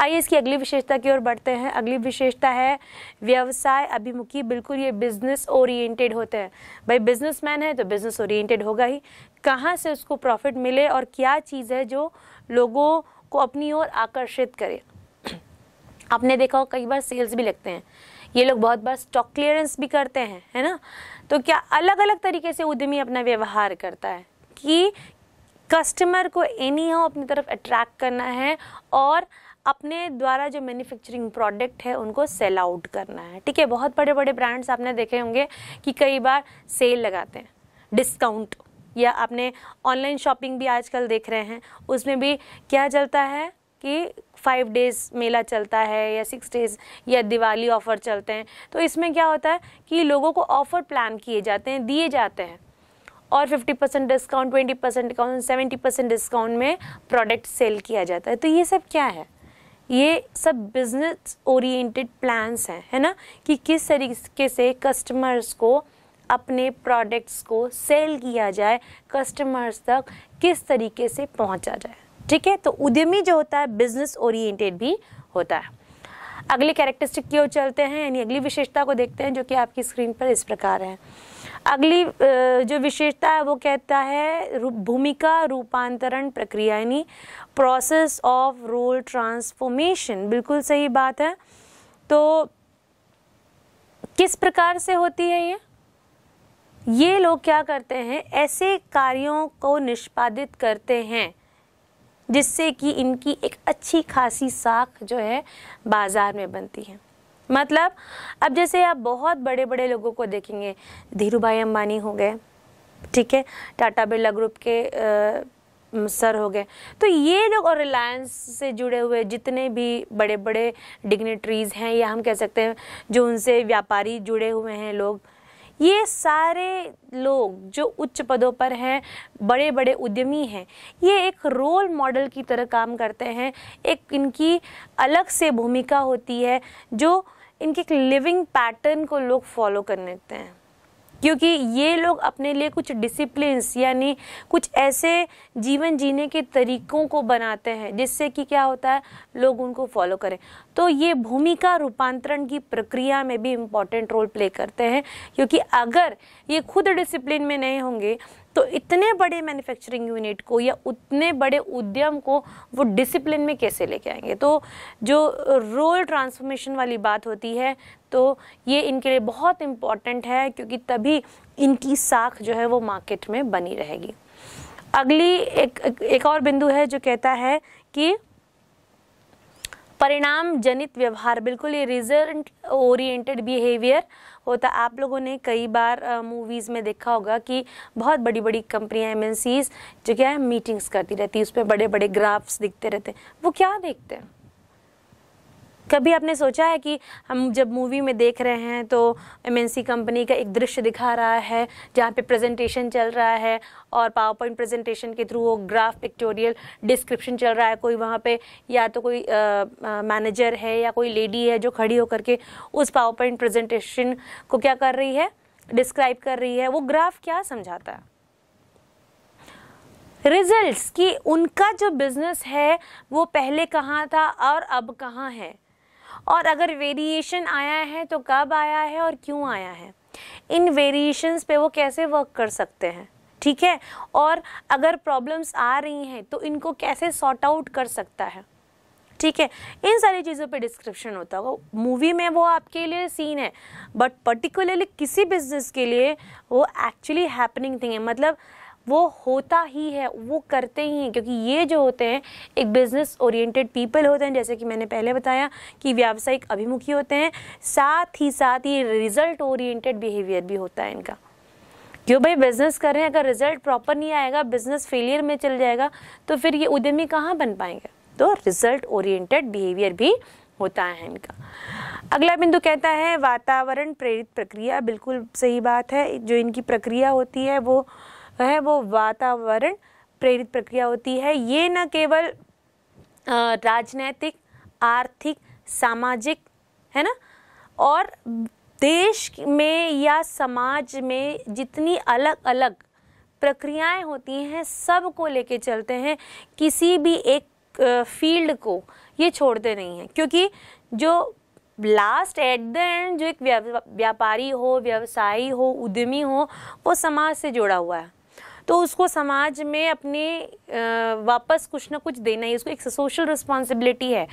आइए इसकी अगली विशेषता की ओर बढ़ते हैं अगली विशेषता है व्यवसाय अभिमुखी बिल्कुल ये बिजनेस ओरिएंटेड होते हैं भाई बिजनेसमैन है तो बिजनेस ओरिएंटेड होगा ही कहाँ से उसको प्रॉफिट मिले और क्या चीज़ है जो लोगों को अपनी ओर आकर्षित करे आपने देखा हो कई बार सेल्स भी लगते हैं ये लोग बहुत बार स्टॉक क्लियरेंस भी करते हैं है ना तो क्या अलग अलग तरीके से उद्यमी अपना व्यवहार करता है कि कस्टमर को एनी हो अपनी तरफ अट्रैक्ट करना है और अपने द्वारा जो मैन्युफैक्चरिंग प्रोडक्ट है उनको सेल आउट करना है ठीक है बहुत बड़े बड़े ब्रांड्स आपने देखे होंगे कि कई बार सेल लगाते हैं डिस्काउंट या आपने ऑनलाइन शॉपिंग भी आजकल देख रहे हैं उसमें भी क्या चलता है कि फाइव डेज़ मेला चलता है या सिक्स डेज़ या दिवाली ऑफ़र चलते हैं तो इसमें क्या होता है कि लोगों को ऑफ़र प्लान किए जाते हैं दिए जाते हैं और 50 percent discount 20 percent discount 70 percent discount में प्रोडक्ट सेल किया जाता है तो ये सब क्या है ये सब बिजनेस ओरिएंटेड प्लान्स हैं है ना कि किस तरीके से कस्टमर्स को अपने प्रोडक्ट्स को सेल किया जाए कस्टमर्स तक किस तरीके से पहुंचा जाए ठीक है तो उद्यमी जो होता है बिजनेस ओरिएंटेड भी होता है अगले कैरेक्टरिस्टिक की ओर चलते हैं यानी अगली विशेषता को देखते हैं जो कि आपकी स्क्रीन पर इस प्रकार है अगली जो विशेषता है वो कहता है भूमिका रूपांतरण प्रक्रिया यानी प्रोसेस ऑफ रोल ट्रांसफॉर्मेशन बिल्कुल सही बात है तो किस प्रकार से होती है ये ये लोग क्या करते हैं ऐसे कार्यों को निष्पादित करते हैं जिससे कि इनकी एक अच्छी खासी साख जो है बाज़ार में बनती है मतलब अब जैसे आप बहुत बड़े बड़े लोगों को देखेंगे धीरू भाई अम्बानी हो गए ठीक है टाटा बिरला ग्रुप के आ, सर हो गए तो ये लोग और रिलायंस से जुड़े हुए जितने भी बड़े बड़े डिग्नेटरीज हैं या हम कह सकते हैं जो उनसे व्यापारी जुड़े हुए हैं लोग ये सारे लोग जो उच्च पदों पर हैं बड़े बड़े उद्यमी हैं ये एक रोल मॉडल की तरह काम करते हैं एक इनकी अलग से भूमिका होती है जो इनके एक लिविंग पैटर्न को लोग फॉलो करने लेते हैं क्योंकि ये लोग अपने लिए कुछ डिसिप्लिन यानी कुछ ऐसे जीवन जीने के तरीकों को बनाते हैं जिससे कि क्या होता है लोग उनको फॉलो करें तो ये भूमिका रूपांतरण की प्रक्रिया में भी इम्पॉर्टेंट रोल प्ले करते हैं क्योंकि अगर ये खुद डिसिप्लिन में नहीं होंगे तो इतने बड़े मैन्युफैक्चरिंग यूनिट को या उतने बड़े उद्यम को वो डिसिप्लिन में कैसे लेके आएंगे तो जो रोल ट्रांसफॉर्मेशन वाली बात होती है तो ये इनके लिए बहुत इम्पॉर्टेंट है क्योंकि तभी इनकी साख जो है वो मार्केट में बनी रहेगी अगली एक एक और बिंदु है जो कहता है कि परिणाम जनित व्यवहार बिल्कुल ये रिजल्ट ओरिएंटेड बिहेवियर होता आप लोगों ने कई बार मूवीज़ में देखा होगा कि बहुत बड़ी बड़ी कंपनियां एम जो क्या है मीटिंग्स करती रहती है उस पर बड़े बड़े ग्राफ्स दिखते रहते हैं वो क्या देखते हैं कभी आपने सोचा है कि हम जब मूवी में देख रहे हैं तो एम कंपनी का एक दृश्य दिखा रहा है जहाँ पे प्रेजेंटेशन चल रहा है और पावर पॉइंट प्रेजेंटेशन के थ्रू वो ग्राफ पिक्टोरियल डिस्क्रिप्शन चल रहा है कोई वहाँ पे या तो कोई मैनेजर है या कोई लेडी है जो खड़ी होकर के उस पावर पॉइंट प्रेजेंटेशन को क्या कर रही है डिस्क्राइब कर रही है वो ग्राफ क्या समझाता है रिजल्ट्स कि उनका जो बिजनेस है वो पहले कहाँ था और अब कहाँ है और अगर वेरिएशन आया है तो कब आया है और क्यों आया है इन वेरिएशंस पे वो कैसे वर्क कर सकते हैं ठीक है और अगर प्रॉब्लम्स आ रही हैं तो इनको कैसे सॉर्ट आउट कर सकता है ठीक है इन सारी चीज़ों पे डिस्क्रिप्शन होता वो मूवी में वो आपके लिए सीन है बट पर्टिकुलरली किसी बिजनेस के लिए वो एक्चुअली हैपनिंग थिंग है मतलब वो होता ही है वो करते ही हैं क्योंकि ये जो होते हैं एक बिज़नेस ओरिएंटेड पीपल होते हैं जैसे कि मैंने पहले बताया कि व्यावसायिक अभिमुखी होते हैं साथ ही साथ ये रिजल्ट ओरिएंटेड बिहेवियर भी होता है इनका जो भाई बिज़नेस कर रहे हैं अगर रिजल्ट प्रॉपर नहीं आएगा बिज़नेस फेलियर में चल जाएगा तो फिर ये उद्यमी कहाँ बन पाएंगे तो रिजल्ट ओरिएंटेड बिहेवियर भी होता है इनका अगला बिंदु कहता है वातावरण प्रेरित प्रक्रिया बिल्कुल सही बात है जो इनकी प्रक्रिया होती है वो वह वो वातावरण प्रेरित प्रक्रिया होती है ये न केवल राजनैतिक आर्थिक सामाजिक है ना और देश में या समाज में जितनी अलग अलग प्रक्रियाएं होती हैं सब को लेके चलते हैं किसी भी एक फील्ड को ये छोड़ते नहीं हैं क्योंकि जो लास्ट एट द एंड जो एक व्यापारी हो व्यवसायी हो उद्यमी हो वो समाज से जुड़ा हुआ है तो उसको समाज में अपने वापस कुछ ना कुछ देना ही उसको एक सोशल रिस्पॉन्सिबिलिटी है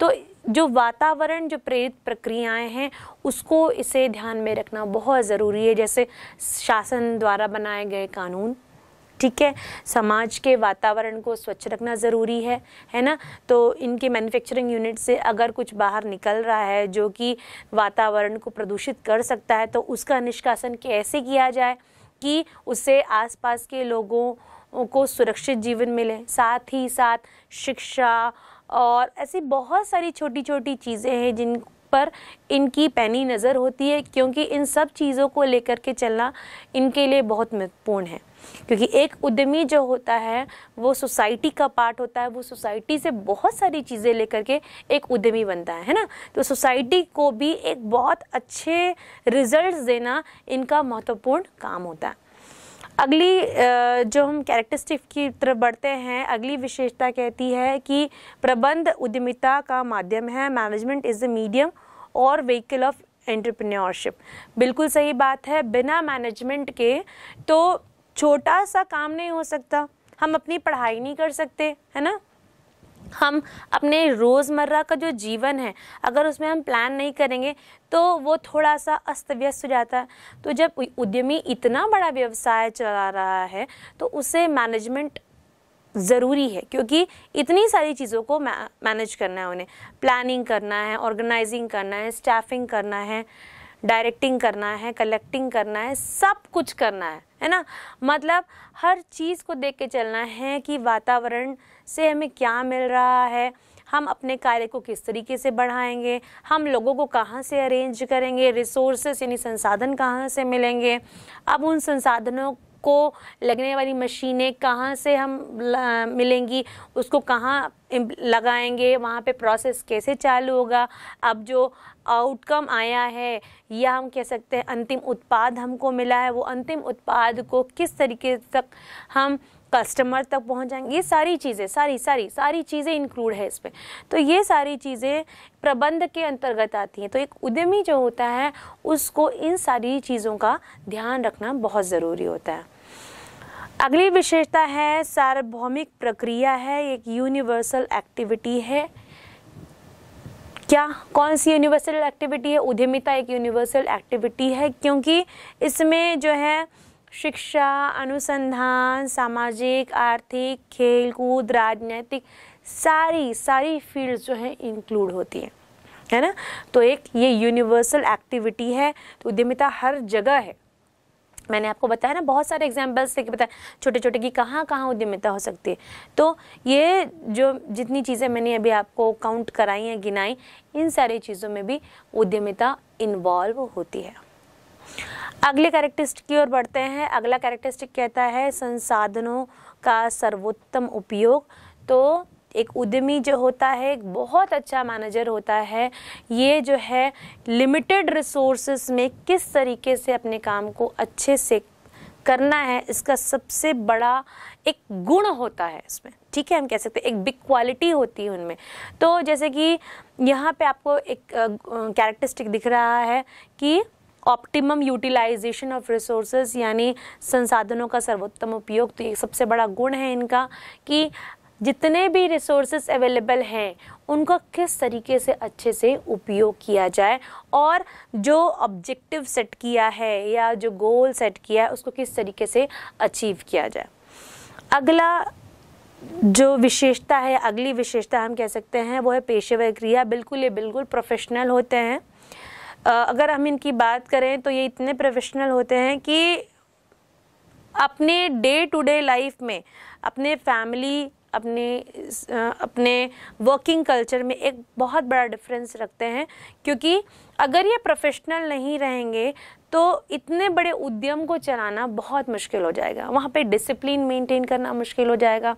तो जो वातावरण जो प्रेरित प्रक्रियाएं हैं उसको इसे ध्यान में रखना बहुत ज़रूरी है जैसे शासन द्वारा बनाए गए कानून ठीक है समाज के वातावरण को स्वच्छ रखना ज़रूरी है है ना तो इनके मैन्युफैक्चरिंग यूनिट से अगर कुछ बाहर निकल रहा है जो कि वातावरण को प्रदूषित कर सकता है तो उसका निष्कासन कैसे किया जाए कि उसे आसपास के लोगों को सुरक्षित जीवन मिले साथ ही साथ शिक्षा और ऐसी बहुत सारी छोटी छोटी चीज़ें हैं जिन पर इनकी पैनी नज़र होती है क्योंकि इन सब चीज़ों को लेकर के चलना इनके लिए बहुत महत्वपूर्ण है क्योंकि एक उद्यमी जो होता है वो सोसाइटी का पार्ट होता है वो सोसाइटी से बहुत सारी चीज़ें लेकर के एक उद्यमी बनता है है ना तो सोसाइटी को भी एक बहुत अच्छे रिजल्ट्स देना इनका महत्वपूर्ण काम होता है अगली जो हम कैरेक्टरिस्टिक की तरफ बढ़ते हैं अगली विशेषता कहती है कि प्रबंध उद्यमिता का माध्यम है मैनेजमेंट इज़ द मीडियम और व्हीकल ऑफ एंटरप्रेन्योरशिप बिल्कुल सही बात है बिना मैनेजमेंट के तो छोटा सा काम नहीं हो सकता हम अपनी पढ़ाई नहीं कर सकते है ना हम अपने रोज़मर्रा का जो जीवन है अगर उसमें हम प्लान नहीं करेंगे तो वो थोड़ा सा अस्त व्यस्त हो जाता है तो जब उद्यमी इतना बड़ा व्यवसाय चला रहा है तो उसे मैनेजमेंट ज़रूरी है क्योंकि इतनी सारी चीज़ों को मैनेज करना है उन्हें प्लानिंग करना है ऑर्गेनाइजिंग करना है स्टाफिंग करना है डायरेक्टिंग करना है कलेक्टिंग करना है सब कुछ करना है है ना मतलब हर चीज़ को देख के चलना है कि वातावरण से हमें क्या मिल रहा है हम अपने कार्य को किस तरीके से बढ़ाएंगे हम लोगों को कहाँ से अरेंज करेंगे रिसोर्सेस यानी संसाधन कहाँ से मिलेंगे अब उन संसाधनों को लगने वाली मशीनें कहाँ से हम मिलेंगी उसको कहाँ लगाएंगे वहाँ पे प्रोसेस कैसे चालू होगा अब जो आउटकम आया है या हम कह सकते हैं अंतिम उत्पाद हमको मिला है वो अंतिम उत्पाद को किस तरीके तक हम कस्टमर तक पहुंच जाएंगे ये सारी चीज़ें सारी सारी सारी चीज़ें इंक्लूड है इसमें तो ये सारी चीज़ें प्रबंध के अंतर्गत आती हैं तो एक उद्यमी जो होता है उसको इन सारी चीज़ों का ध्यान रखना बहुत ज़रूरी होता है अगली विशेषता है सार्वभौमिक प्रक्रिया है एक यूनिवर्सल एक्टिविटी है क्या कौन सी यूनिवर्सल एक्टिविटी है उद्यमिता एक यूनिवर्सल एक्टिविटी है क्योंकि इसमें जो है शिक्षा अनुसंधान सामाजिक आर्थिक खेलकूद राजनीतिक सारी सारी फील्ड जो है इंक्लूड होती हैं है ना तो एक ये यूनिवर्सल एक्टिविटी है तो उद्यमिता हर जगह है मैंने आपको बताया ना बहुत सारे एग्जाम्पल्स देखे बताए छोटे छोटे की कहाँ कहाँ उद्यमिता हो सकती है तो ये जो जितनी चीज़ें मैंने अभी आपको काउंट कराई हैं गिनाई इन सारी चीज़ों में भी उद्यमिता इन्वॉल्व होती है अगले कैरेक्टरिस्टिक की ओर बढ़ते हैं अगला कैरेक्टरिस्टिक कहता है संसाधनों का सर्वोत्तम उपयोग तो एक उद्यमी जो होता है एक बहुत अच्छा मैनेजर होता है ये जो है लिमिटेड रिसोर्सेस में किस तरीके से अपने काम को अच्छे से करना है इसका सबसे बड़ा एक गुण होता है इसमें ठीक है हम कह सकते हैं एक बिग क्वालिटी होती है उनमें तो जैसे कि यहाँ पे आपको एक कैरेक्टरिस्टिक दिख रहा है कि ऑप्टिमम यूटिलाइजेशन ऑफ रिसोर्सेज यानी संसाधनों का सर्वोत्तम उपयोग तो ये सबसे बड़ा गुण है इनका कि जितने भी रिसोर्सेज अवेलेबल हैं उनका किस तरीके से अच्छे से उपयोग किया जाए और जो ऑब्जेक्टिव सेट किया है या जो गोल सेट किया है उसको किस तरीके से अचीव किया जाए अगला जो विशेषता है अगली विशेषता हम कह सकते हैं वो है पेशेवर क्रिया बिल्कुल ये बिल्कुल प्रोफेशनल होते हैं अगर हम इनकी बात करें तो ये इतने प्रोफेशनल होते हैं कि अपने डे टू डे लाइफ में अपने फैमिली अपने अपने वर्किंग कल्चर में एक बहुत बड़ा डिफरेंस रखते हैं क्योंकि अगर ये प्रोफेशनल नहीं रहेंगे तो इतने बड़े उद्यम को चलाना बहुत मुश्किल हो जाएगा वहाँ पे डिसिप्लिन मेंटेन करना मुश्किल हो जाएगा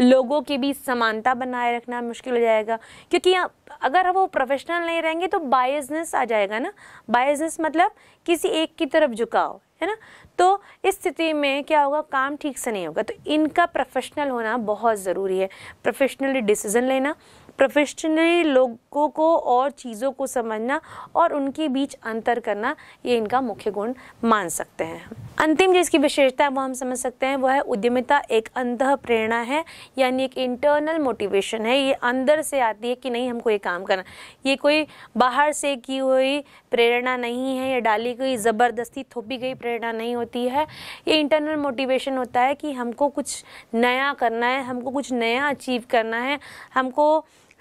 लोगों के बीच समानता बनाए रखना मुश्किल हो जाएगा क्योंकि अगर वो प्रोफेशनल नहीं रहेंगे तो बायसनेस आ जाएगा ना बायसनेस मतलब किसी एक की तरफ झुकाव है ना तो इस स्थिति में क्या होगा काम ठीक से नहीं होगा तो इनका प्रोफेशनल होना बहुत ज़रूरी है प्रोफेशनली डिसीज़न लेना प्रोफेशनली लोगों को और चीज़ों को समझना और उनके बीच अंतर करना ये इनका मुख्य गुण मान सकते हैं अंतिम जिसकी विशेषता है वो हम समझ सकते हैं वो है उद्यमिता एक अंत प्रेरणा है यानी एक इंटरनल मोटिवेशन है ये अंदर से आती है कि नहीं हमको ये काम करना ये कोई बाहर से की हुई प्रेरणा नहीं है या डाली गई ज़बरदस्ती थोपी गई प्रेरणा नहीं होती है ये इंटरनल मोटिवेशन होता है कि हमको कुछ नया करना है हमको कुछ नया अचीव करना है हमको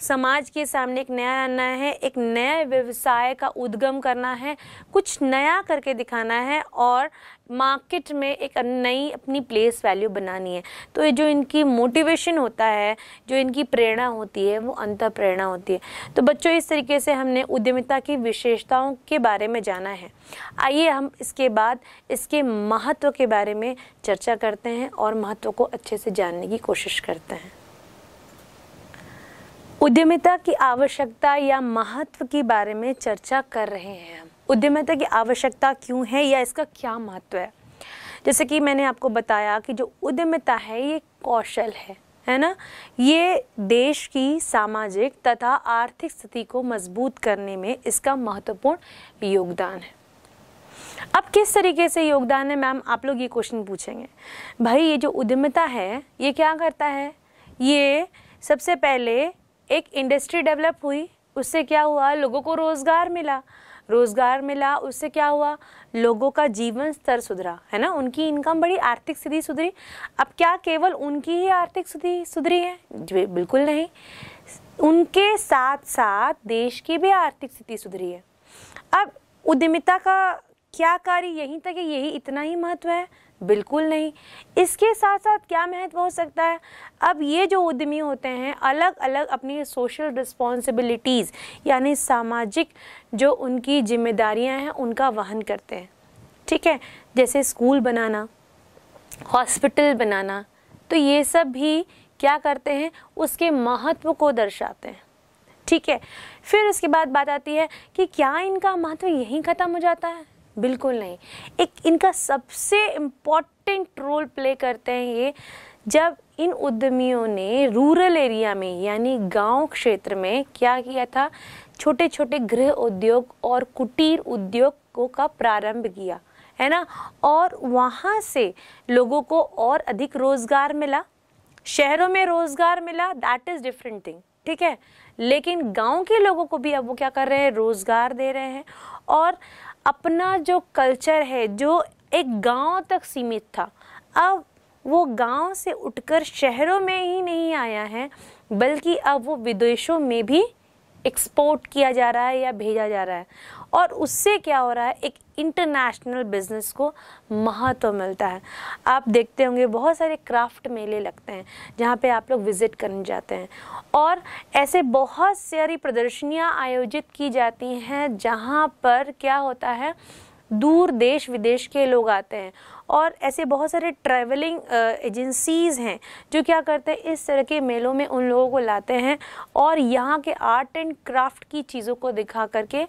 समाज के सामने एक नया आना है एक नए व्यवसाय का उद्गम करना है कुछ नया करके दिखाना है और मार्केट में एक नई अपनी प्लेस वैल्यू बनानी है तो ये जो इनकी मोटिवेशन होता है जो इनकी प्रेरणा होती है वो अंत प्रेरणा होती है तो बच्चों इस तरीके से हमने उद्यमिता की विशेषताओं के बारे में जाना है आइए हम इसके बाद इसके महत्व के बारे में चर्चा करते हैं और महत्व को अच्छे से जानने की कोशिश करते हैं उद्यमिता की आवश्यकता या महत्व के बारे में चर्चा कर रहे हैं हम उद्यमिता की आवश्यकता क्यों है या इसका क्या महत्व है जैसे कि मैंने आपको बताया कि जो उद्यमिता है ये कौशल है है ना ये देश की सामाजिक तथा आर्थिक स्थिति को मजबूत करने में इसका महत्वपूर्ण योगदान है अब किस तरीके से योगदान है मैम आप लोग ये क्वेश्चन पूछेंगे भाई ये जो उद्यमिता है ये क्या करता है ये सबसे पहले एक इंडस्ट्री डेवलप हुई उससे क्या हुआ लोगों को रोज़गार मिला रोज़गार मिला उससे क्या हुआ लोगों का जीवन स्तर सुधरा है ना उनकी इनकम बढ़ी आर्थिक स्थिति सुधरी अब क्या केवल उनकी ही आर्थिक स्थिति सुधरी है बिल्कुल नहीं उनके साथ साथ देश की भी आर्थिक स्थिति सुधरी है अब उद्यमिता का क्या कार्य यहीं तक है यही इतना ही महत्व है बिल्कुल नहीं इसके साथ साथ क्या महत्व हो सकता है अब ये जो उद्यमी होते हैं अलग अलग अपनी सोशल रिस्पॉन्सिबिलिटीज़ यानी सामाजिक जो उनकी जिम्मेदारियां हैं उनका वहन करते हैं ठीक है जैसे स्कूल बनाना हॉस्पिटल बनाना तो ये सब भी क्या करते हैं उसके महत्व को दर्शाते हैं ठीक है फिर उसके बाद बात आती है कि क्या इनका महत्व यहीं ख़त्म हो जाता है बिल्कुल नहीं एक इनका सबसे इम्पॉर्टेंट रोल प्ले करते हैं ये जब इन उद्यमियों ने रूरल एरिया में यानी गांव क्षेत्र में क्या किया था छोटे छोटे गृह उद्योग और कुटीर उद्योगों का प्रारंभ किया है ना और वहाँ से लोगों को और अधिक रोज़गार मिला शहरों में रोज़गार मिला दैट इज़ डिफरेंट थिंग ठीक है लेकिन गांव के लोगों को भी अब वो क्या कर रहे हैं रोज़गार दे रहे हैं और अपना जो कल्चर है जो एक गांव तक सीमित था अब वो गांव से उठकर शहरों में ही नहीं आया है बल्कि अब वो विदेशों में भी एक्सपोर्ट किया जा रहा है या भेजा जा रहा है और उससे क्या हो रहा है एक इंटरनेशनल बिजनेस को महत्व मिलता है आप देखते होंगे बहुत सारे क्राफ्ट मेले लगते हैं जहाँ पे आप लोग विज़िट करने जाते हैं और ऐसे बहुत सारी प्रदर्शनियाँ आयोजित की जाती हैं जहाँ पर क्या होता है दूर देश विदेश के लोग आते हैं और ऐसे बहुत सारे ट्रैवलिंग एजेंसीज़ हैं जो क्या करते हैं इस तरह के मेलों में उन लोगों को लाते हैं और यहाँ के आर्ट एंड क्राफ्ट की चीज़ों को दिखा करके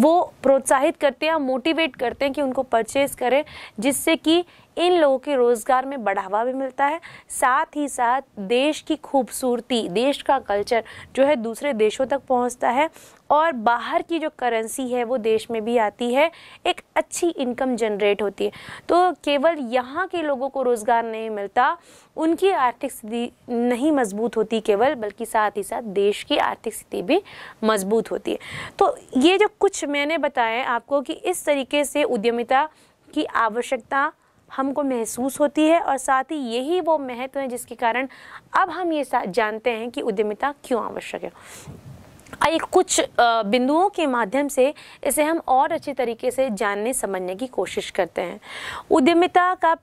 वो प्रोत्साहित करते हैं मोटिवेट करते हैं कि उनको परचेज़ करें जिससे कि इन लोगों के रोज़गार में बढ़ावा भी मिलता है साथ ही साथ देश की खूबसूरती देश का कल्चर जो है दूसरे देशों तक पहुंचता है और बाहर की जो करेंसी है वो देश में भी आती है एक अच्छी इनकम जनरेट होती है तो केवल यहाँ के लोगों को रोज़गार नहीं मिलता उनकी आर्थिक स्थिति नहीं मजबूत होती केवल बल्कि साथ ही साथ देश की आर्थिक स्थिति भी मजबूत होती है तो ये जो कुछ मैंने बताया आपको कि इस तरीके से उद्यमिता की आवश्यकता हमको महसूस होती है और साथ ही यही वो महत्व है जिसके कारण अब हम ये जानते हैं कि उद्यमिता क्यों आवश्यक है आइए कुछ बिंदुओं के माध्यम से इसे हम और अच्छे तरीके से जानने समझने की कोशिश करते हैं उद्यमिता का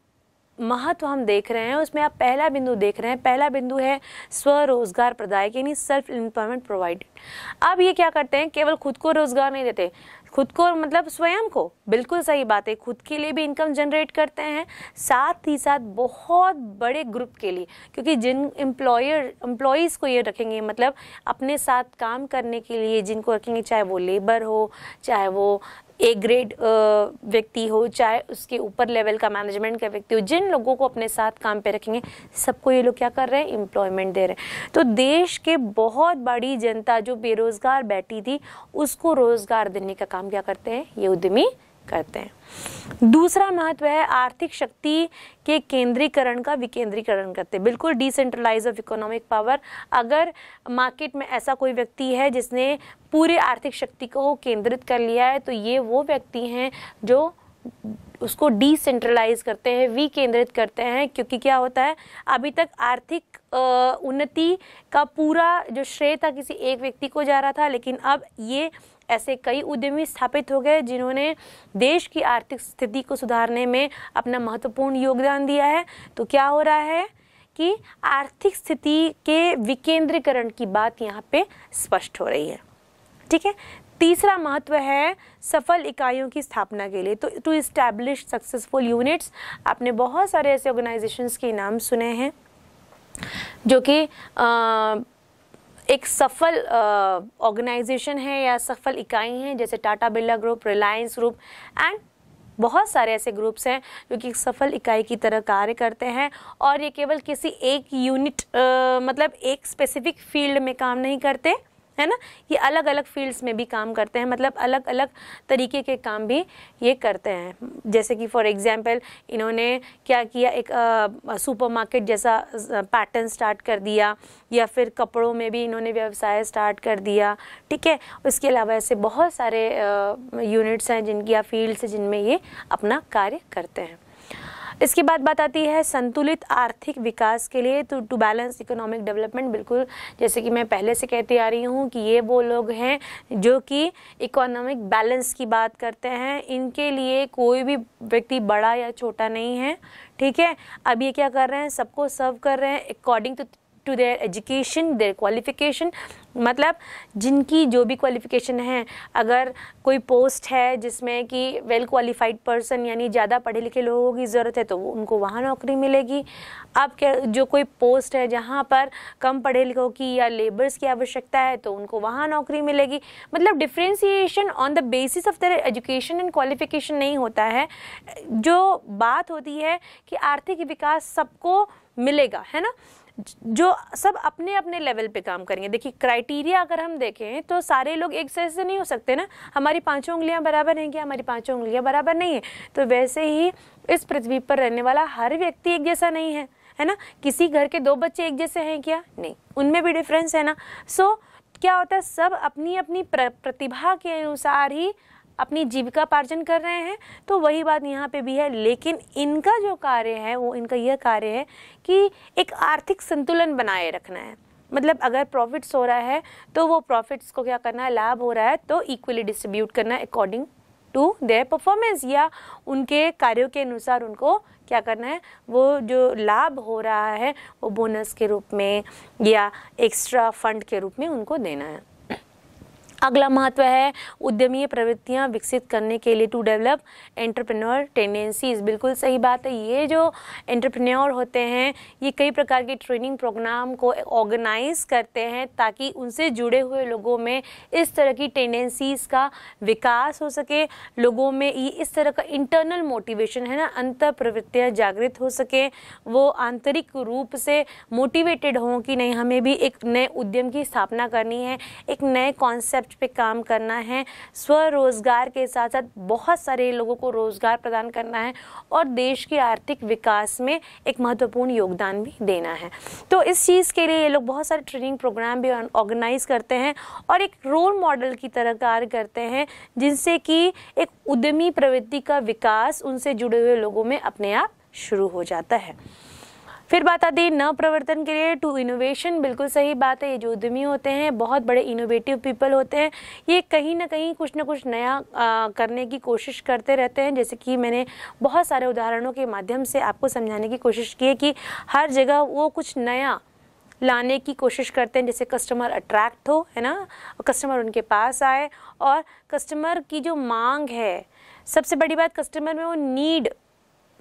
महत्व हम देख रहे हैं उसमें आप पहला बिंदु देख रहे हैं पहला बिंदु है स्वरोजगार प्रदायक यानी सेल्फ एम्प्लॉयमेंट प्रोवाइडेड अब ये क्या करते हैं केवल खुद को रोजगार नहीं देते खुद को मतलब स्वयं को बिल्कुल सही बात है खुद के लिए भी इनकम जनरेट करते हैं साथ ही साथ बहुत बड़े ग्रुप के लिए क्योंकि जिन एम्प्लॉयर एम्प्लॉयज़ को ये रखेंगे मतलब अपने साथ काम करने के लिए जिनको रखेंगे चाहे वो लेबर हो चाहे वो ए ग्रेड व्यक्ति हो चाहे उसके ऊपर लेवल का मैनेजमेंट का व्यक्ति हो जिन लोगों को अपने साथ काम पे रखेंगे सबको ये लोग क्या कर रहे हैं एम्प्लॉयमेंट दे रहे हैं तो देश के बहुत बड़ी जनता जो बेरोज़गार बैठी थी उसको रोज़गार देने का काम क्या करते हैं ये उद्यमी करते हैं दूसरा महत्व है आर्थिक शक्ति के केंद्रीकरण का विकेंद्रीकरण करते हैं बिल्कुल डिसेंट्रलाइज ऑफ इकोनॉमिक पावर अगर मार्केट में ऐसा कोई व्यक्ति है जिसने पूरे आर्थिक शक्ति को केंद्रित कर लिया है तो ये वो व्यक्ति हैं जो उसको डिसेंट्रलाइज करते हैं विकेंद्रित करते हैं क्योंकि क्या होता है अभी तक आर्थिक उन्नति का पूरा जो श्रेय था किसी एक व्यक्ति को जा रहा था लेकिन अब ये ऐसे कई उद्यमी स्थापित हो गए जिन्होंने देश की आर्थिक स्थिति को सुधारने में अपना महत्वपूर्ण योगदान दिया है तो क्या हो रहा है कि आर्थिक स्थिति के विकेंद्रीकरण की बात यहाँ पे स्पष्ट हो रही है ठीक है तीसरा महत्व है सफल इकाइयों की स्थापना के लिए तो टू इस्टेब्लिश सक्सेसफुल यूनिट्स आपने बहुत सारे ऐसे ऑर्गेनाइजेशंस के नाम सुने हैं जो कि एक सफल ऑर्गेनाइजेशन है या सफल इकाई हैं जैसे Tata Birla group Reliance group and बहुत सारे ऐसे ग्रुप्स हैं जो कि सफल इकाई की तरह कार्य करते हैं और ये केवल किसी एक यूनिट मतलब एक स्पेसिफिक फील्ड में काम नहीं करते है ना ये अलग अलग फील्ड्स में भी काम करते हैं मतलब अलग अलग तरीके के काम भी ये करते हैं जैसे कि फॉर एग्ज़ाम्पल इन्होंने क्या किया एक सुपरमार्केट जैसा पैटर्न स्टार्ट कर दिया या फिर कपड़ों में भी इन्होंने व्यवसाय स्टार्ट कर दिया ठीक है उसके अलावा ऐसे बहुत सारे यूनिट्स हैं जिनकी या फील्ड्स हैं जिनमें ये अपना कार्य करते हैं इसके बाद बात आती है संतुलित आर्थिक विकास के लिए तो टू बैलेंस इकोनॉमिक डेवलपमेंट बिल्कुल जैसे कि मैं पहले से कहती आ रही हूँ कि ये वो लोग हैं जो कि इकोनॉमिक बैलेंस की बात करते हैं इनके लिए कोई भी व्यक्ति बड़ा या छोटा नहीं है ठीक है अब ये क्या कर रहे हैं सबको सर्व कर रहे हैं according to to their education their qualification मतलब जिनकी जो भी क्वालिफ़िकेशन है अगर कोई पोस्ट है जिसमें कि वेल क्वालिफाइड पर्सन यानी ज़्यादा पढ़े लिखे लोगों की ज़रूरत है तो उनको वहाँ नौकरी मिलेगी अब क्या जो कोई पोस्ट है जहाँ पर कम पढ़े लिखों की या लेबर्स की आवश्यकता है तो उनको वहाँ नौकरी मिलेगी मतलब differentiation on the basis of their education and qualification नहीं होता है जो बात होती है कि आर्थिक विकास सबको मिलेगा है ना जो सब अपने अपने लेवल पे काम करेंगे देखिए क्राइटेरिया अगर हम देखें तो सारे लोग एक से से नहीं हो सकते ना हमारी पाँचों उंगलियाँ बराबर हैं क्या हमारी पाँचों उंगलियाँ बराबर नहीं है तो वैसे ही इस पृथ्वी पर रहने वाला हर व्यक्ति एक जैसा नहीं है है ना किसी घर के दो बच्चे एक जैसे हैं क्या नहीं उनमें भी डिफरेंस है ना सो so, क्या होता है सब अपनी अपनी प्रतिभा के अनुसार ही अपनी जीविका पार्जन कर रहे हैं तो वही बात यहाँ पे भी है लेकिन इनका जो कार्य है वो इनका यह कार्य है कि एक आर्थिक संतुलन बनाए रखना है मतलब अगर प्रॉफिट्स हो रहा है तो वो प्रॉफिट्स को क्या करना है लाभ हो रहा है तो इक्वली डिस्ट्रीब्यूट करना है अकॉर्डिंग टू देयर परफॉर्मेंस या उनके कार्यों के अनुसार उनको क्या करना है वो जो लाभ हो रहा है वो बोनस के रूप में या एक्स्ट्रा फंड के रूप में उनको देना है अगला महत्व है उद्यमीय प्रवृत्तियां विकसित करने के लिए टू डेवलप एंटरप्रेन्योर टेंडेंसीज बिल्कुल सही बात है ये जो एंटरप्रेन्योर होते हैं ये कई प्रकार के ट्रेनिंग प्रोग्राम को ऑर्गेनाइज करते हैं ताकि उनसे जुड़े हुए लोगों में इस तरह की टेंडेंसीज का विकास हो सके लोगों में ये इस तरह का इंटरनल मोटिवेशन है ना अंतर प्रवृत्तियाँ जागृत हो सके वो आंतरिक रूप से मोटिवेटेड हों कि नहीं हमें भी एक नए उद्यम की स्थापना करनी है एक नए कॉन्सेप्ट कॉन्सेप्ट पे काम करना है स्वरोजगार के साथ साथ बहुत सारे लोगों को रोजगार प्रदान करना है और देश के आर्थिक विकास में एक महत्वपूर्ण योगदान भी देना है तो इस चीज़ के लिए ये लोग बहुत सारे ट्रेनिंग प्रोग्राम भी ऑर्गेनाइज करते हैं और एक रोल मॉडल की तरह कार्य करते हैं जिनसे कि एक उद्यमी प्रवृत्ति का विकास उनसे जुड़े हुए लोगों में अपने आप शुरू हो जाता है फिर बात आती है नव प्रवर्तन के लिए टू इनोवेशन बिल्कुल सही बात है ये जो उद्यमी होते हैं बहुत बड़े इनोवेटिव पीपल होते हैं ये कहीं ना कहीं कुछ ना कुछ नया आ, करने की कोशिश करते रहते हैं जैसे कि मैंने बहुत सारे उदाहरणों के माध्यम से आपको समझाने की कोशिश की है कि हर जगह वो कुछ नया लाने की कोशिश करते हैं जैसे कस्टमर अट्रैक्ट हो है ना कस्टमर उनके पास आए और कस्टमर की जो मांग है सबसे बड़ी बात कस्टमर में वो नीड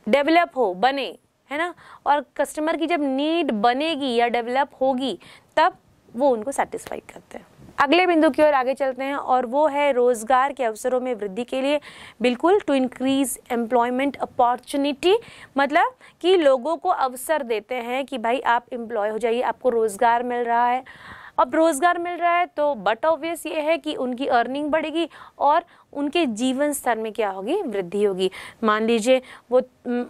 डेवलप हो बने है ना और कस्टमर की जब नीड बनेगी या डेवलप होगी तब वो उनको सेटिस्फाई करते हैं अगले बिंदु की ओर आगे चलते हैं और वो है रोज़गार के अवसरों में वृद्धि के लिए बिल्कुल टू इंक्रीज एम्प्लॉयमेंट अपॉर्चुनिटी मतलब कि लोगों को अवसर देते हैं कि भाई आप एम्प्लॉय हो जाइए आपको रोज़गार मिल रहा है अब रोज़गार मिल रहा है तो बट ऑब्वियस ये है कि उनकी अर्निंग बढ़ेगी और उनके जीवन स्तर में क्या होगी वृद्धि होगी मान लीजिए वो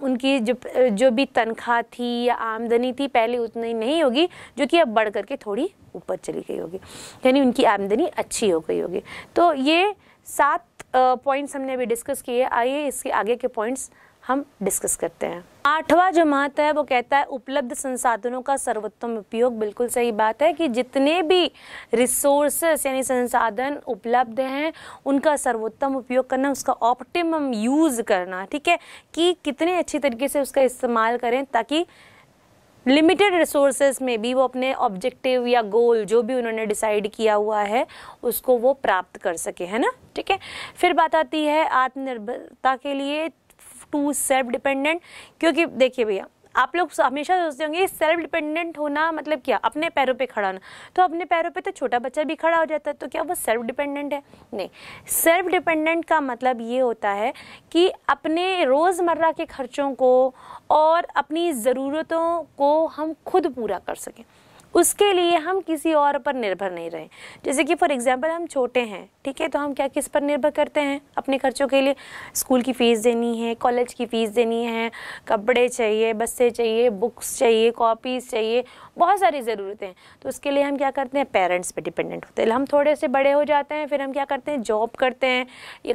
उनकी जो जो भी तनख्वाह थी या आमदनी थी पहले उतनी नहीं होगी जो कि अब बढ़ करके थोड़ी ऊपर चली गई होगी यानी उनकी आमदनी अच्छी हो गई होगी तो ये सात पॉइंट्स हमने अभी डिस्कस किए आइए इसके आगे के पॉइंट्स हम डिस्कस करते हैं आठवां जो महत्व है वो कहता है उपलब्ध संसाधनों का सर्वोत्तम उपयोग बिल्कुल सही बात है कि जितने भी रिसोर्सेस यानी संसाधन उपलब्ध हैं उनका सर्वोत्तम उपयोग करना उसका ऑप्टिमम यूज़ करना ठीक है कि कितने अच्छी तरीके से उसका इस्तेमाल करें ताकि लिमिटेड रिसोर्सेज में भी वो अपने ऑब्जेक्टिव या गोल जो भी उन्होंने डिसाइड किया हुआ है उसको वो प्राप्त कर सके है ना ठीक है फिर बात आती है आत्मनिर्भरता के लिए टू सेल्फ डिपेंडेंट क्योंकि देखिए भैया आप लोग हमेशा सोचते होंगे सेल्फ डिपेंडेंट होना मतलब क्या अपने पैरों पे खड़ा होना तो अपने पैरों पे तो छोटा बच्चा भी खड़ा हो जाता है तो क्या वो सेल्फ डिपेंडेंट है नहीं सेल्फ डिपेंडेंट का मतलब ये होता है कि अपने रोज़मर्रा के खर्चों को और अपनी ज़रूरतों को हम खुद पूरा कर सकें उसके लिए हम किसी और पर निर्भर नहीं रहे जैसे कि फॉर एग्ज़ाम्पल हम छोटे हैं ठीक है तो हम क्या किस पर निर्भर करते हैं अपने खर्चों के लिए स्कूल की फ़ीस देनी है कॉलेज की फ़ीस देनी है कपड़े चाहिए बसें चाहिए बुक्स चाहिए कॉपीज़ चाहिए बहुत सारी ज़रूरतें हैं तो उसके लिए हम क्या करते हैं पेरेंट्स पर डिपेंडेंट होते हैं हम थोड़े से बड़े हो जाते हैं फिर हम क्या करते हैं जॉब करते हैं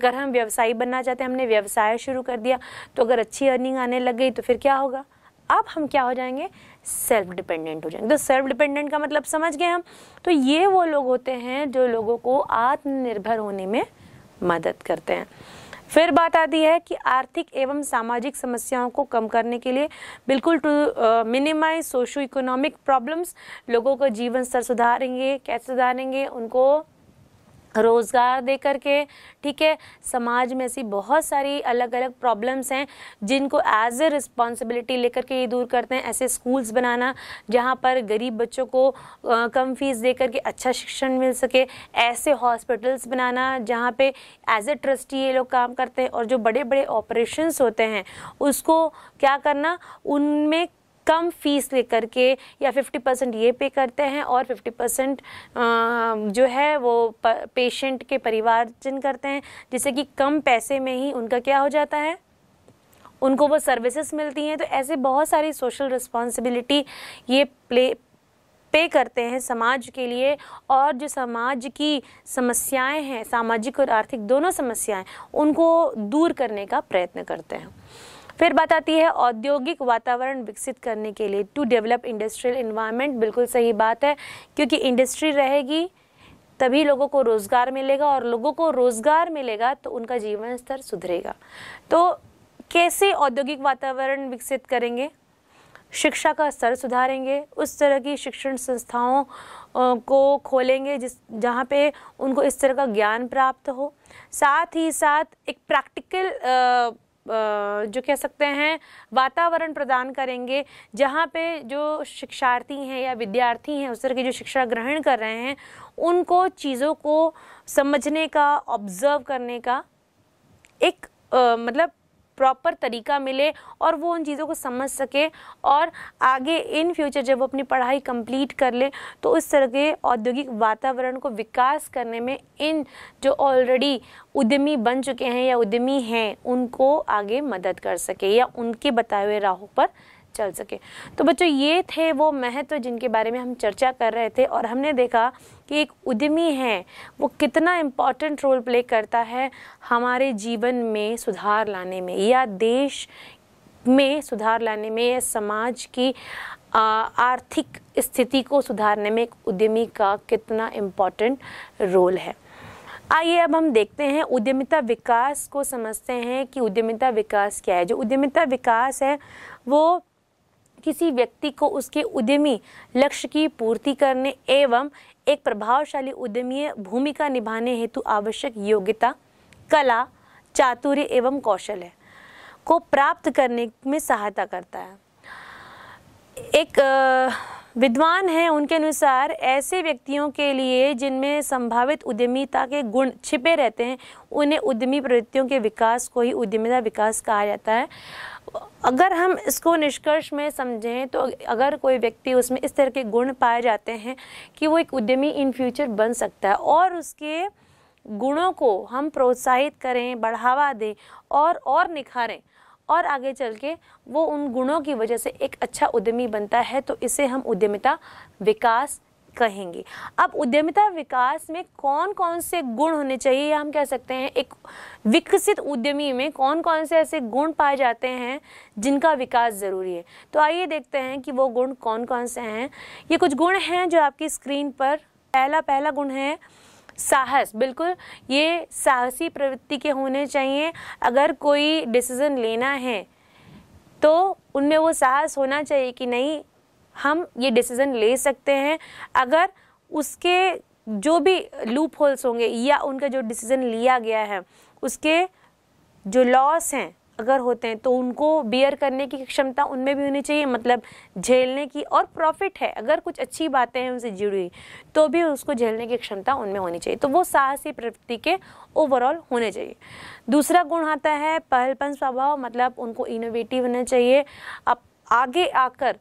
अगर हम व्यवसायी बनना चाहते हैं हमने व्यवसाय शुरू कर दिया तो अगर अच्छी अर्निंग आने लग गई तो फिर क्या होगा अब हम क्या हो जाएंगे सेल्फ डिपेंडेंट हो जाएंगे तो सेल्फ डिपेंडेंट का मतलब समझ गए हम तो ये वो लोग होते हैं जो लोगों को आत्मनिर्भर होने में मदद करते हैं फिर बात आती है कि आर्थिक एवं सामाजिक समस्याओं को कम करने के लिए बिल्कुल to minimise socio economic problems लोगों का जीवन स्तर सुधारेंगे कैसे सुधारेंगे उनको रोज़गार दे करके ठीक है समाज में ऐसी बहुत सारी अलग अलग प्रॉब्लम्स हैं जिनको एज ए रिस्पॉन्सिबिलिटी लेकर के ये दूर करते हैं ऐसे स्कूल्स बनाना जहाँ पर गरीब बच्चों को कम फीस दे करके अच्छा शिक्षण मिल सके ऐसे हॉस्पिटल्स बनाना जहाँ पे एज ए ट्रस्टी ये लोग काम करते हैं और जो बड़े बड़े ऑपरेशंस होते हैं उसको क्या करना उनमें कम फीस लेकर के या 50 परसेंट ये पे करते हैं और 50 परसेंट जो है वो पेशेंट के परिवारजन करते हैं जिससे कि कम पैसे में ही उनका क्या हो जाता है उनको वो सर्विसेज मिलती हैं तो ऐसे बहुत सारी सोशल रिस्पॉन्सिबिलिटी ये प्ले पे करते हैं समाज के लिए और जो समाज की समस्याएं हैं सामाजिक और आर्थिक दोनों समस्याएं उनको दूर करने का प्रयत्न करते हैं फिर बात आती है औद्योगिक वातावरण विकसित करने के लिए टू डेवलप इंडस्ट्रियल इन्वायरमेंट बिल्कुल सही बात है क्योंकि इंडस्ट्री रहेगी तभी लोगों को रोज़गार मिलेगा और लोगों को रोज़गार मिलेगा तो उनका जीवन स्तर सुधरेगा तो कैसे औद्योगिक वातावरण विकसित करेंगे शिक्षा का स्तर सुधारेंगे उस तरह की शिक्षण संस्थाओं को खोलेंगे जिस जहाँ पे उनको इस तरह का ज्ञान प्राप्त हो साथ ही साथ एक प्रैक्टिकल जो कह सकते हैं वातावरण प्रदान करेंगे जहाँ पे जो शिक्षार्थी हैं या विद्यार्थी हैं उस तरह की जो शिक्षा ग्रहण कर रहे हैं उनको चीज़ों को समझने का ऑब्जर्व करने का एक आ, मतलब प्रॉपर तरीका मिले और वो उन चीज़ों को समझ सके और आगे इन फ्यूचर जब वो अपनी पढ़ाई कंप्लीट कर ले तो उस तरह के औद्योगिक वातावरण को विकास करने में इन जो ऑलरेडी उद्यमी बन चुके हैं या उद्यमी हैं उनको आगे मदद कर सके या उनके बताए हुए राहों पर चल सके तो बच्चों ये थे वो महत्व जिनके बारे में हम चर्चा कर रहे थे और हमने देखा कि एक उद्यमी है वो कितना इम्पॉर्टेंट रोल प्ले करता है हमारे जीवन में सुधार लाने में या देश में सुधार लाने में या समाज की आर्थिक स्थिति को सुधारने में एक उद्यमी का कितना इम्पॉर्टेंट रोल है आइए अब हम देखते हैं उद्यमिता विकास को समझते हैं कि उद्यमिता विकास क्या है जो उद्यमिता विकास है वो किसी व्यक्ति को उसके उद्यमी लक्ष्य की पूर्ति करने एवं एक प्रभावशाली उद्यमीय भूमिका निभाने हेतु आवश्यक योग्यता कला चातुर्य एवं कौशल है को प्राप्त करने में सहायता करता है एक विद्वान है उनके अनुसार ऐसे व्यक्तियों के लिए जिनमें संभावित उद्यमिता के गुण छिपे रहते हैं उन्हें उद्यमी प्रवृत्तियों के विकास को ही उद्यमिता विकास कहा जाता है अगर हम इसको निष्कर्ष में समझें तो अगर कोई व्यक्ति उसमें इस तरह के गुण पाए जाते हैं कि वो एक उद्यमी इन फ्यूचर बन सकता है और उसके गुणों को हम प्रोत्साहित करें बढ़ावा दें और और निखारें और आगे चल के वो उन गुणों की वजह से एक अच्छा उद्यमी बनता है तो इसे हम उद्यमिता विकास कहेंगे अब उद्यमिता विकास में कौन कौन से गुण होने चाहिए हम कह सकते हैं एक विकसित उद्यमी में कौन कौन से ऐसे गुण पाए जाते हैं जिनका विकास ज़रूरी है तो आइए देखते हैं कि वो गुण कौन कौन से हैं ये कुछ गुण हैं जो आपकी स्क्रीन पर पहला पहला गुण है साहस बिल्कुल ये साहसी प्रवृत्ति के होने चाहिए अगर कोई डिसीज़न लेना है तो उनमें वो साहस होना चाहिए कि नहीं हम ये डिसीज़न ले सकते हैं अगर उसके जो भी लूप होल्स होंगे या उनका जो डिसीज़न लिया गया है उसके जो लॉस हैं अगर होते हैं तो उनको बियर करने की क्षमता उनमें भी होनी चाहिए मतलब झेलने की और प्रॉफिट है अगर कुछ अच्छी बातें हैं उनसे जुड़ी तो भी उसको झेलने की क्षमता उनमें होनी चाहिए तो वो साहसी प्रवृत्ति के ओवरऑल होने चाहिए दूसरा गुण आता है पहलपन स्वभाव मतलब उनको इनोवेटिव होना चाहिए अब आगे आकर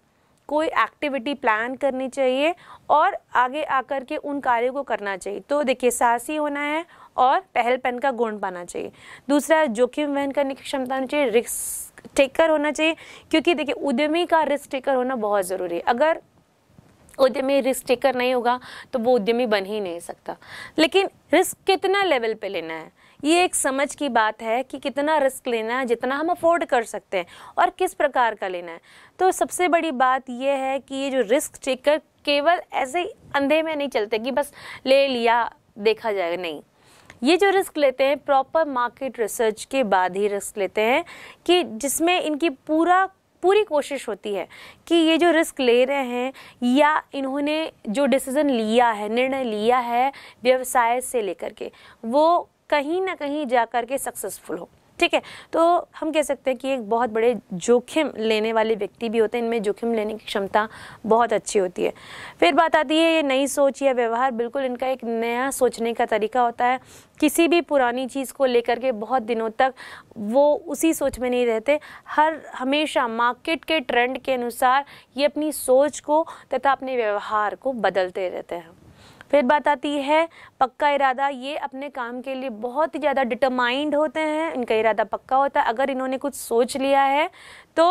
कोई एक्टिविटी प्लान करनी चाहिए और आगे आकर के उन कार्यों को करना चाहिए तो देखिए साहसी होना है और पहलपन का गुण पाना चाहिए दूसरा जोखिम वहन करने की क्षमता होनी चाहिए रिस्क टेकर होना चाहिए क्योंकि देखिए उद्यमी का रिस्क टेकर होना बहुत ज़रूरी है अगर उद्यमी रिस्क टेकर नहीं होगा तो वो उद्यमी बन ही नहीं सकता लेकिन रिस्क कितना लेवल पे लेना है ये एक समझ की बात है कि कितना रिस्क लेना है जितना हम अफोर्ड कर सकते हैं और किस प्रकार का लेना है तो सबसे बड़ी बात यह है कि ये जो रिस्क टेकर केवल ऐसे अंधे में नहीं चलते कि बस ले लिया देखा जाएगा नहीं ये जो रिस्क लेते हैं प्रॉपर मार्केट रिसर्च के बाद ही रिस्क लेते हैं कि जिसमें इनकी पूरा पूरी कोशिश होती है कि ये जो रिस्क ले रहे हैं या इन्होंने जो डिसीज़न लिया है निर्णय लिया है व्यवसाय से लेकर के वो कहीं ना कहीं जा कर के सक्सेसफुल हो ठीक है तो हम कह सकते हैं कि एक बहुत बड़े जोखिम लेने वाले व्यक्ति भी होते हैं इनमें जोखिम लेने की क्षमता बहुत अच्छी होती है फिर बात आती है ये नई सोच या व्यवहार बिल्कुल इनका एक नया सोचने का तरीका होता है किसी भी पुरानी चीज़ को लेकर के बहुत दिनों तक वो उसी सोच में नहीं रहते हर हमेशा मार्केट के ट्रेंड के अनुसार ये अपनी सोच को तथा अपने व्यवहार को बदलते रहते हैं फिर बात आती है पक्का इरादा ये अपने काम के लिए बहुत ही ज़्यादा डिटरमाइंड होते हैं इनका इरादा पक्का होता है अगर इन्होंने कुछ सोच लिया है तो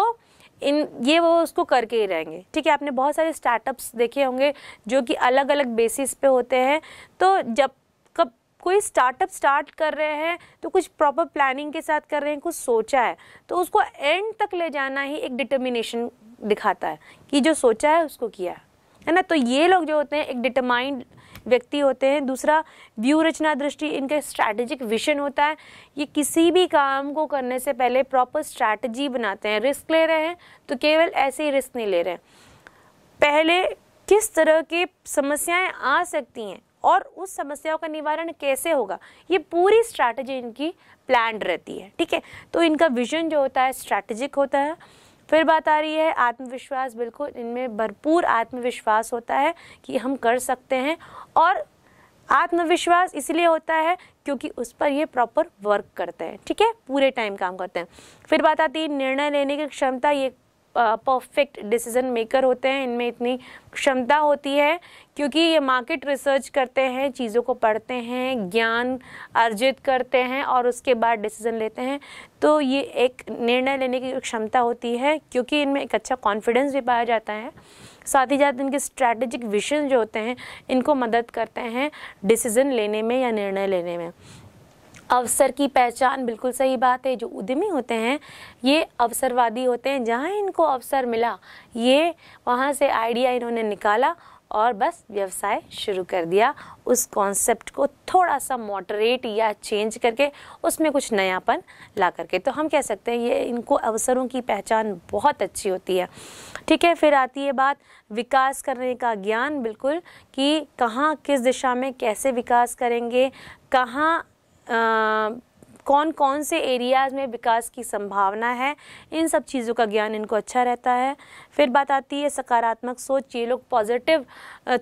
इन ये वो उसको करके ही रहेंगे ठीक है आपने बहुत सारे स्टार्टअप्स देखे होंगे जो कि अलग अलग बेसिस पे होते हैं तो जब कब कोई स्टार्टअप स्टार्ट कर रहे हैं तो कुछ प्रॉपर प्लानिंग के साथ कर रहे हैं कुछ सोचा है तो उसको एंड तक ले जाना ही एक डिटर्मिनेशन दिखाता है कि जो सोचा है उसको किया है ना तो ये लोग जो होते हैं एक डिटरमाइंड व्यक्ति होते हैं दूसरा व्यू रचना दृष्टि इनके स्ट्रैटेजिक विशन होता है ये किसी भी काम को करने से पहले प्रॉपर स्ट्रैटेजी बनाते हैं रिस्क ले रहे हैं तो केवल ऐसे ही रिस्क नहीं ले रहे हैं पहले किस तरह की समस्याएं आ सकती हैं और उस समस्याओं का निवारण कैसे होगा ये पूरी स्ट्रैटेजी इनकी प्लान रहती है ठीक है तो इनका विजन जो होता है स्ट्रैटेजिक होता है फिर बात आ रही है आत्मविश्वास बिल्कुल इनमें भरपूर आत्मविश्वास होता है कि हम कर सकते हैं और आत्मविश्वास इसलिए होता है क्योंकि उस पर ये प्रॉपर वर्क करते हैं ठीक है पूरे टाइम काम करते हैं फिर बात आती है निर्णय लेने की क्षमता ये परफेक्ट डिसीजन मेकर होते हैं इनमें इतनी क्षमता होती है क्योंकि ये मार्केट रिसर्च करते हैं चीज़ों को पढ़ते हैं ज्ञान अर्जित करते हैं और उसके बाद डिसीजन लेते हैं तो ये एक निर्णय लेने की क्षमता होती है क्योंकि इनमें एक अच्छा कॉन्फिडेंस भी पाया जाता है साथ ही साथ इनके स्ट्रैटेजिक विशन जो होते हैं इनको मदद करते हैं डिसीजन लेने में या निर्णय लेने में अवसर की पहचान बिल्कुल सही बात है जो उद्यमी होते हैं ये अवसरवादी होते हैं जहाँ इनको अवसर मिला ये वहाँ से आइडिया इन्होंने निकाला और बस व्यवसाय शुरू कर दिया उस कॉन्सेप्ट को थोड़ा सा मॉडरेट या चेंज करके उसमें कुछ नयापन ला करके तो हम कह सकते हैं ये इनको अवसरों की पहचान बहुत अच्छी होती है ठीक है फिर आती है बात विकास करने का ज्ञान बिल्कुल कि कहाँ किस दिशा में कैसे विकास करेंगे कहाँ कौन कौन से एरियाज़ में विकास की संभावना है इन सब चीज़ों का ज्ञान इनको अच्छा रहता है फिर बात आती है सकारात्मक सोच ये लोग पॉजिटिव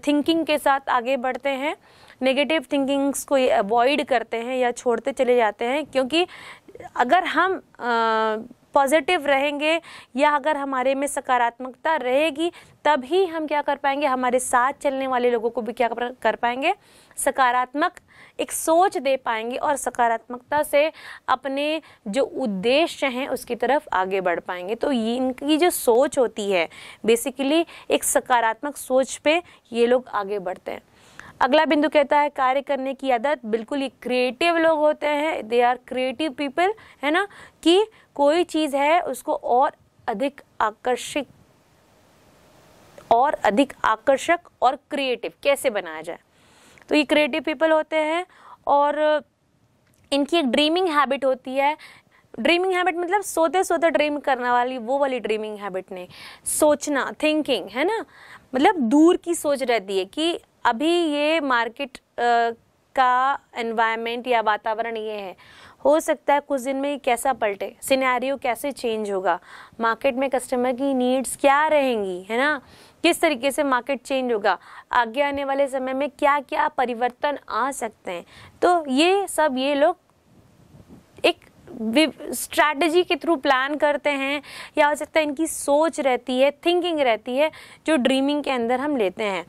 थिंकिंग के साथ आगे बढ़ते हैं नेगेटिव थिंकिंग्स को ये अवॉइड करते हैं या छोड़ते चले जाते हैं क्योंकि अगर हम पॉजिटिव रहेंगे या अगर हमारे में सकारात्मकता रहेगी तभी हम क्या कर पाएंगे हमारे साथ चलने वाले लोगों को भी क्या कर पाएंगे सकारात्मक एक सोच दे पाएंगे और सकारात्मकता से अपने जो उद्देश्य हैं उसकी तरफ आगे बढ़ पाएंगे तो ये इनकी जो सोच होती है बेसिकली एक सकारात्मक सोच पे ये लोग आगे बढ़ते हैं अगला बिंदु कहता है कार्य करने की आदत बिल्कुल ये क्रिएटिव लोग होते हैं दे आर क्रिएटिव पीपल है ना कि कोई चीज़ है उसको और अधिक आकर्षित और अधिक आकर्षक और क्रिएटिव कैसे बनाया जाए तो ये क्रिएटिव पीपल होते हैं और इनकी एक ड्रीमिंग हैबिट होती है ड्रीमिंग हैबिट मतलब सोते सोते ड्रीम करने वाली वो वाली ड्रीमिंग हैबिट ने सोचना थिंकिंग है ना मतलब दूर की सोच रहती है कि अभी ये मार्केट का एनवायरनमेंट या वातावरण ये है हो सकता है कुछ दिन में ये कैसा पलटे सिनेरियो कैसे चेंज होगा मार्केट में कस्टमर की नीड्स क्या रहेंगी है ना किस तरीके से मार्केट चेंज होगा आगे आने वाले समय में क्या क्या परिवर्तन आ सकते हैं तो ये सब ये लोग एक स्ट्रैटेजी के थ्रू प्लान करते हैं या हो सकता है इनकी सोच रहती है थिंकिंग रहती है जो ड्रीमिंग के अंदर हम लेते हैं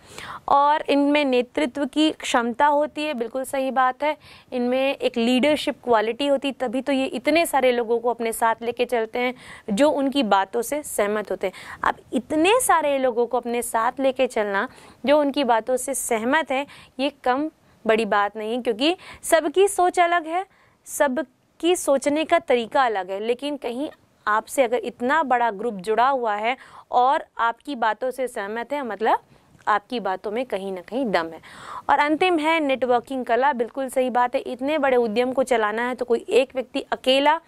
और इनमें नेतृत्व की क्षमता होती है बिल्कुल सही बात है इनमें एक लीडरशिप क्वालिटी होती तभी तो ये इतने सारे लोगों को अपने साथ लेके चलते हैं जो उनकी बातों से सहमत होते हैं अब इतने सारे लोगों को अपने साथ लेके चलना जो उनकी बातों से सहमत हैं ये कम बड़ी बात नहीं है क्योंकि सबकी सोच अलग है सब कि सोचने का तरीका अलग है लेकिन कहीं आपसे अगर इतना बड़ा ग्रुप जुड़ा हुआ है और आपकी बातों से सहमत है मतलब आपकी बातों में कहीं ना कहीं दम है और अंतिम है नेटवर्किंग कला बिल्कुल सही बात है इतने बड़े उद्यम को चलाना है तो कोई एक व्यक्ति अकेला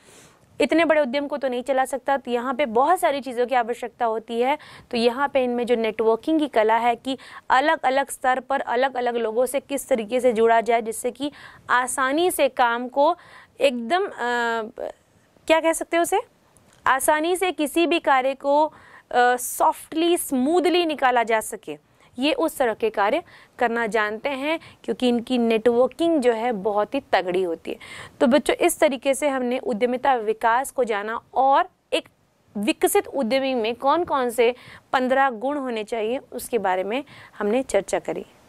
इतने बड़े उद्यम को तो नहीं चला सकता तो यहाँ पे बहुत सारी चीज़ों की आवश्यकता होती है तो यहाँ पे इनमें जो नेटवर्किंग की कला है कि अलग अलग स्तर पर अलग अलग लोगों से किस तरीके से जुड़ा जाए जिससे कि आसानी से काम को एकदम क्या कह सकते हो उसे आसानी से किसी भी कार्य को सॉफ्टली स्मूदली निकाला जा सके ये उस तरह के कार्य करना जानते हैं क्योंकि इनकी नेटवर्किंग जो है बहुत ही तगड़ी होती है तो बच्चों इस तरीके से हमने उद्यमिता विकास को जाना और एक विकसित उद्यमी में कौन कौन से पंद्रह गुण होने चाहिए उसके बारे में हमने चर्चा करी